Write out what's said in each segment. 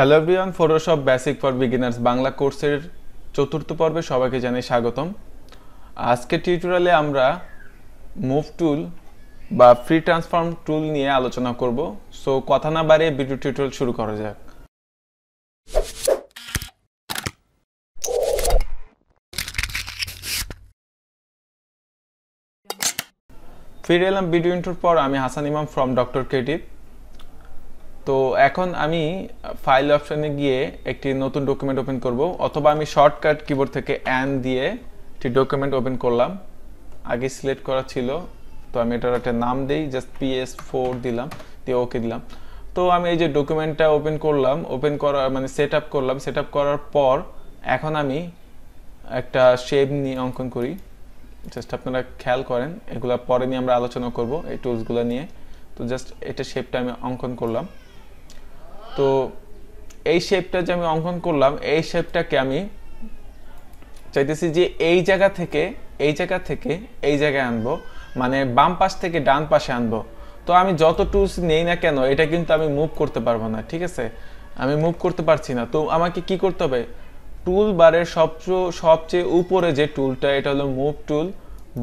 hello everyone Photoshop basic for beginners Bangla কোর্সের চতুর্থ পর্বে সবাইকে জানাই স্বাগতম আজকে টিউটোরিয়ালে আমরা মুভ টুল বা ফ্রি ট্রান্সফর্ম টুল নিয়ে আলোচনা করব সো কথা না বাড়িয়ে ভিডিও টিউটোরিয়াল শুরু করা যাক ফিরে এলাম ভিডিও ইন্টোর পর আমি হাসান ইমাম ফ্রম ডক্টর ক্রিয়েটিভ তো এখন আমি ফাইল অপশানে গিয়ে একটি নতুন ডকুমেন্ট ওপেন করব অথবা আমি শর্টকাট কিবোর্ড থেকে অ্যান দিয়ে একটি ডকুমেন্ট ওপেন করলাম আগে সিলেক্ট করা ছিল তো আমি এটার একটা নাম দিই জাস্ট পিএস ফোর দিলাম দিয়ে ওকে দিলাম তো আমি এই যে ডকুমেন্টটা ওপেন করলাম ওপেন করা মানে সেট আপ করলাম সেট আপ করার পর এখন আমি একটা শেপ নিয়ে অঙ্কন করি জাস্ট আপনারা খেয়াল করেন এগুলো পরে নিয়ে আমরা আলোচনা করব এই টুলসগুলো নিয়ে তো জাস্ট এটা শেপটা আমি অঙ্কন করলাম তো এই শেপটা যে আমি অঙ্কন করলাম এই শেপটাকে আমি চাইতেছি যে এই জায়গা থেকে এই জায়গা থেকে এই জায়গায় আনবো মানে বাম পাশ থেকে ডান পাশে আনবো তো আমি যত টুলস নেই না কেন এটা কিন্তু আমি মুভ করতে পারবো না ঠিক আছে আমি মুভ করতে পারছি না তো আমাকে কি করতে হবে টুল বারের সবচেয়ে সবচেয়ে উপরে যে টুলটা এটা হলো মুভ টুল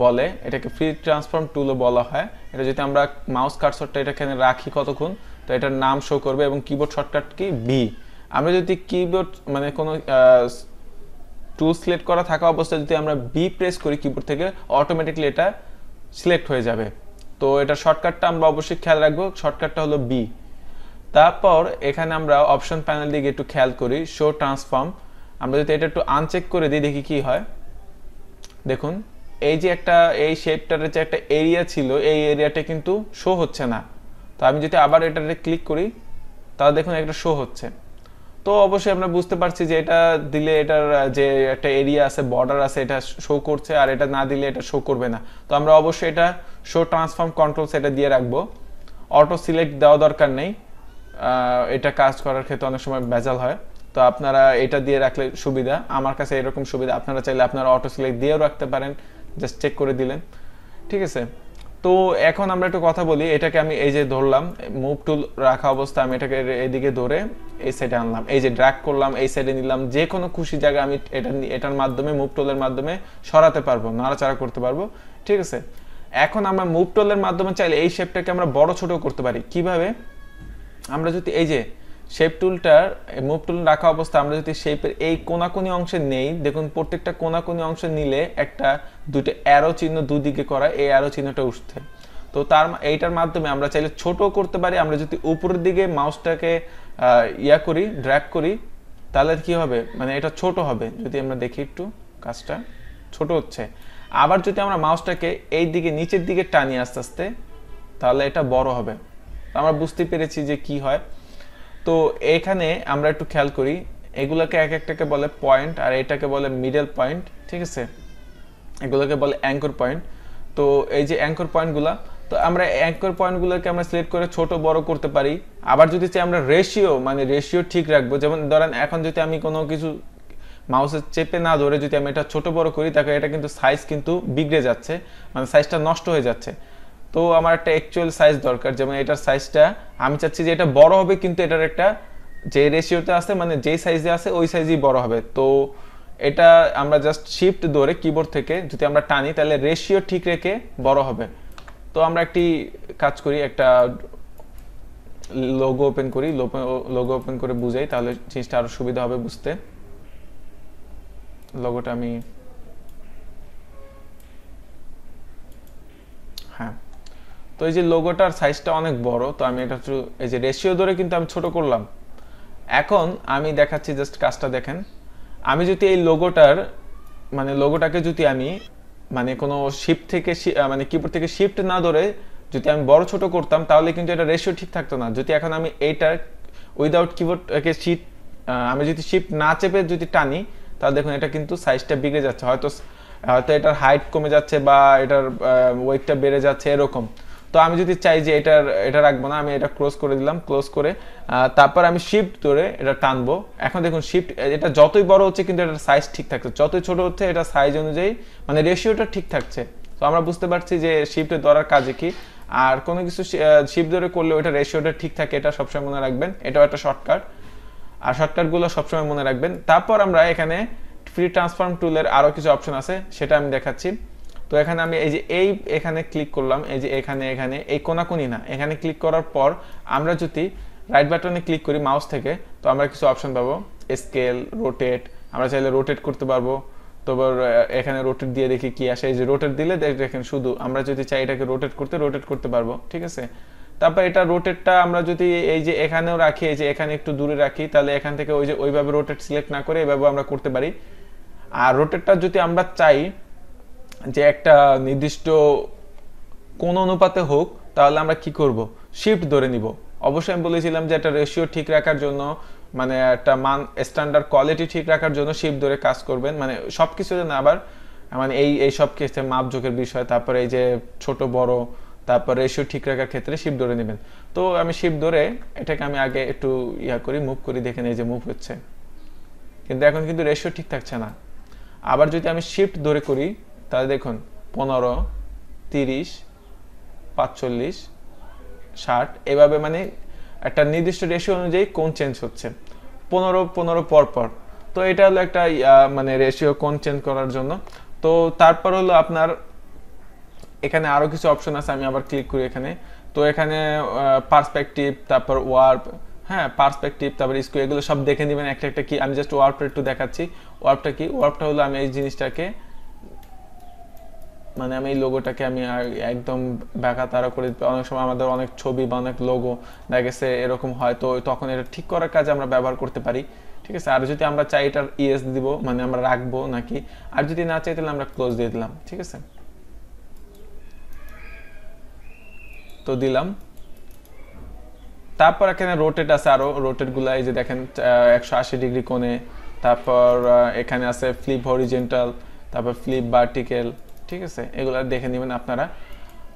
বলে এটাকে ফ্রি ট্রান্সফর্ম টুলও বলা হয় এটা যদি আমরা মাউস কার্সরটা এটাখানে রাখি কতক্ষণ তো এটার নাম শো করবে এবং কিবোর্ড শর্টকাট কি বি আমরা যদি কিবোর্ড মানে কোনো টুল সিলেক্ট করা থাকা অবস্থায় যদি আমরা বি প্রেস করি কিবোর্ড থেকে অটোমেটিকলি এটা সিলেক্ট হয়ে যাবে তো এটা শর্টকাটটা আমরা অবশ্যই খেয়াল রাখবো শর্টকাটটা হলো বি তারপর এখানে আমরা অপশন প্যানেল দিকে একটু খেয়াল করি শো ট্রান্সফর্ম আমরা যদি এটা একটু আনচেক করে দিই দেখি কি হয় দেখুন এই যে একটা এই শেপটার যে একটা এরিয়া ছিল এই এরিয়াটা কিন্তু শো হচ্ছে না তো আমি যদি আবার এটাতে ক্লিক করি তাহলে দেখুন একটা শো হচ্ছে তো অবশ্যই আমরা বুঝতে পারছি যে এটা দিলে এটার যে একটা এরিয়া আছে বর্ডার আছে এটা শো করছে আর এটা না দিলে এটা শো করবে না তো আমরা অবশ্যই এটা শো ট্রান্সফর্ম কন্ট্রোল সেটা দিয়ে রাখবো অটো সিলেক্ট দেওয়া দরকার নেই এটা কাজ করার ক্ষেত্রে অনেক সময় ভেজাল হয় তো আপনারা এটা দিয়ে রাখলে সুবিধা আমার কাছে এরকম সুবিধা আপনারা চাইলে আপনারা অটো সিলেক্ট দিয়েও রাখতে পারেন জাস্ট চেক করে দিলেন ঠিক আছে তো এখন আমরা একটু কথা বলি এটাকে আমি এই যে ধরলাম মুভ টুল রাখা অবস্থা আমি এটাকে এদিকে ধরে এই সাইডে আনলাম এই যে ড্র্যাক করলাম এই সাইডে নিলাম যে কোনো খুশি জায়গা আমি এটা এটার মাধ্যমে মুভ টুলের মাধ্যমে সরাতে পারবো নাড়াচাড়া করতে পারবো ঠিক আছে এখন আমরা মুভ টুলের মাধ্যমে চাইলে এই শেপটাকে আমরা বড় ছোট করতে পারি কিভাবে আমরা যদি এই যে শেপ টুলটার মুভ টুল রাখা অবস্থা আমরা যদি শেপের এই কোনাকুনি অংশে নেই দেখুন প্রত্যেকটা কোনাকুনি অংশে নিলে একটা দুটো অ্যারো চিহ্ন দুদিকে করা এই অ্যারো চিহ্নটা উঠছে তো তার এইটার মাধ্যমে আমরা চাইলে ছোট করতে পারি আমরা যদি উপরের দিকে মাউসটাকে ইয়া করি ড্র্যাক করি তাহলে কি হবে মানে এটা ছোট হবে যদি আমরা দেখি একটু কাজটা ছোট হচ্ছে আবার যদি আমরা মাউসটাকে এই দিকে নিচের দিকে টানি আস্তে আস্তে তাহলে এটা বড় হবে আমরা বুঝতে পেরেছি যে কি হয় তো এখানে আমরা একটু খেয়াল করি এগুলোকে এক একটাকে বলে পয়েন্ট আর এটাকে বলে মিডল পয়েন্ট ঠিক আছে এগুলোকে বলে অ্যাঙ্কর পয়েন্ট তো এই যে অ্যাঙ্কর পয়েন্টগুলো তো আমরা অ্যাঙ্কর পয়েন্টগুলোকে আমরা সিলেক্ট করে ছোট বড় করতে পারি আবার যদি চাই আমরা রেশিও মানে রেশিও ঠিক রাখবো যেমন ধরেন এখন যদি আমি কোনো কিছু মাউসের চেপে না ধরে যদি আমি এটা ছোট বড় করি তাকে এটা কিন্তু সাইজ কিন্তু বিগড়ে যাচ্ছে মানে সাইজটা নষ্ট হয়ে যাচ্ছে তো আমার একটা অ্যাকচুয়াল সাইজ দরকার যেমন এটার সাইজটা আমি চাচ্ছি যে এটা বড় হবে কিন্তু এটার একটা যে রেশিওতে আছে মানে যেই সাইজে আছে ওই সাইজই বড় হবে তো এটা আমরা জাস্ট শিফট ধরে কিবোর্ড থেকে যদি আমরা টানি তাহলে রেশিও ঠিক রেখে বড় হবে তো আমরা একটি কাজ করি একটা লোগো ওপেন করি লোগো ওপেন করে বুঝাই তাহলে জিনিসটা আরও সুবিধা হবে বুঝতে লোগোটা আমি হ্যাঁ তো এই যে লোগোটার সাইজটা অনেক বড় তো আমি এটা একটু এই যে রেশিও ধরে কিন্তু আমি ছোট করলাম এখন আমি দেখাচ্ছি জাস্ট কাজটা দেখেন আমি যদি এই লোগোটার মানে লোগোটাকে যদি আমি মানে কোনো শিফট থেকে মানে কিবোর্ড থেকে শিফট না ধরে যদি আমি বড় ছোট করতাম তাহলে কিন্তু এটা রেশিও ঠিক থাকতো না যদি এখন আমি এইটার উইদাউট কিবোর্ডকে শিট আমি যদি শিফট না চেপে যদি টানি তাহলে দেখুন এটা কিন্তু সাইজটা বিগড়ে যাচ্ছে হয়তো হয়তো এটার হাইট কমে যাচ্ছে বা এটার ওয়েটটা বেড়ে যাচ্ছে এরকম তো আমি যদি চাই যে এটার এটা রাখবো না আমি এটা ক্লোজ করে দিলাম ক্লোজ করে তারপর আমি শিফট ধরে এটা টানবো এখন দেখুন শিফট এটা যতই বড় হচ্ছে কিন্তু এটার সাইজ ঠিক থাকছে যতই ছোট হচ্ছে এটা সাইজ অনুযায়ী মানে রেশিওটা ঠিক থাকছে তো আমরা বুঝতে পারছি যে শিফটে ধরার কাজে কি আর কোনো কিছু শিফট ধরে করলে ওইটা রেশিওটা ঠিক থাকে এটা সবসময় মনে রাখবেন এটাও একটা শর্টকাট আর শর্টকাটগুলো সবসময় মনে রাখবেন তারপর আমরা এখানে ফ্রি ট্রান্সফর্ম টুলের আরও কিছু অপশন আছে সেটা আমি দেখাচ্ছি তো এখানে আমি এই যে এই এখানে ক্লিক করলাম এই যে এখানে এখানে এই কোনাকুনি না এখানে ক্লিক করার পর আমরা যদি রাইট বাটনে ক্লিক করি মাউস থেকে তো আমরা কিছু অপশন পাবো স্কেল রোটেট আমরা চাইলে রোটেট করতে পারবো তারপর এখানে রোটেট দিয়ে দেখি কি আসে এই যে রোটেট দিলে দেখেন শুধু আমরা যদি চাই এটাকে রোটেট করতে রোটেট করতে পারবো ঠিক আছে তারপর এটা রোটেটটা আমরা যদি এই যে এখানেও রাখি এই যে এখানে একটু দূরে রাখি তাহলে এখান থেকে ওই যে ওইভাবে রোটেট সিলেক্ট না করে এভাবে আমরা করতে পারি আর রোটেটটা যদি আমরা চাই যে একটা নির্দিষ্ট কোন অনুপাতে হোক তাহলে আমরা কি করব শিফট ধরে নিব অবশ্যই আমি বলেছিলাম যে একটা রেশিও ঠিক রাখার জন্য মানে একটা মান স্ট্যান্ডার্ড কোয়ালিটি ঠিক রাখার জন্য শিফট ধরে কাজ করবেন মানে সব কিছু না আবার মানে এই এই সব ক্ষেত্রে মাপযোগের বিষয় তারপরে এই যে ছোট বড় তারপর রেশিও ঠিক রাখার ক্ষেত্রে শিফট ধরে নেবেন তো আমি শিফট ধরে এটাকে আমি আগে একটু ইয়া করি মুভ করি দেখে নেই যে মুভ হচ্ছে কিন্তু এখন কিন্তু রেশিও ঠিক থাকছে না আবার যদি আমি শিফট ধরে করি তাহলে দেখুন পনেরো তিরিশ পাঁচচল্লিশ ষাট এভাবে মানে একটা নির্দিষ্ট রেশিও অনুযায়ী কোন চেঞ্জ হচ্ছে পনেরো পনেরো পরপর তো এটা হলো একটা মানে রেশিও কোন চেঞ্জ করার জন্য তো তারপর হলো আপনার এখানে আরও কিছু অপশন আছে আমি আবার ক্লিক করি এখানে তো এখানে পার্সপেকটিভ তারপর ওয়ার্প হ্যাঁ পার্সপেকটিভ তারপর স্কুল এগুলো সব দেখে নেবেন একটা একটা কি আমি জাস্ট ওয়ার্পটা একটু দেখাচ্ছি ওয়ার্পটা কি ওয়ার্পটা হলো আমি এই জিনিসটাকে মানে আমি এই লোগোটাকে আমি আর একদম ব্যাকা তারা করে অনেক সময় আমাদের অনেক ছবি বা অনেক লোগো দেখা গেছে এরকম হয় তো তখন এটা ঠিক করার কাজে আমরা ব্যবহার করতে পারি ঠিক আছে আর যদি আমরা চাই এটার ইএস দিব মানে আমরা রাখবো নাকি আর যদি না চাই তাহলে আমরা ক্লোজ দিয়ে দিলাম ঠিক আছে তো দিলাম তারপর এখানে রোটেট আছে আরও রোটেটগুলো এই যে দেখেন একশো আশি ডিগ্রি কোণে তারপর এখানে আছে ফ্লিপ হরিজেন্টাল তারপর ফ্লিপ ভার্টিক্যাল ঠিক আছে এগুলো দেখে নেবেন আপনারা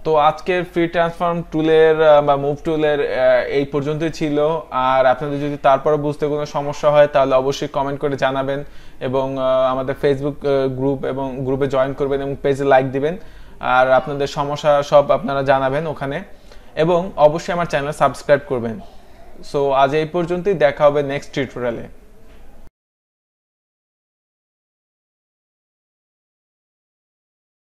তো আজকের ফ্রি ট্রান্সফর্ম টুলের বা মুভ টুলের এই পর্যন্তই ছিল আর আপনাদের যদি তারপরে বুঝতে কোনো সমস্যা হয় তাহলে অবশ্যই কমেন্ট করে জানাবেন এবং আমাদের ফেসবুক গ্রুপ এবং গ্রুপে জয়েন করবেন এবং পেজে লাইক দিবেন আর আপনাদের সমস্যা সব আপনারা জানাবেন ওখানে এবং অবশ্যই আমার চ্যানেল সাবস্ক্রাইব করবেন সো আজ এই পর্যন্তই দেখা হবে নেক্সট টিউটোরিয়ালে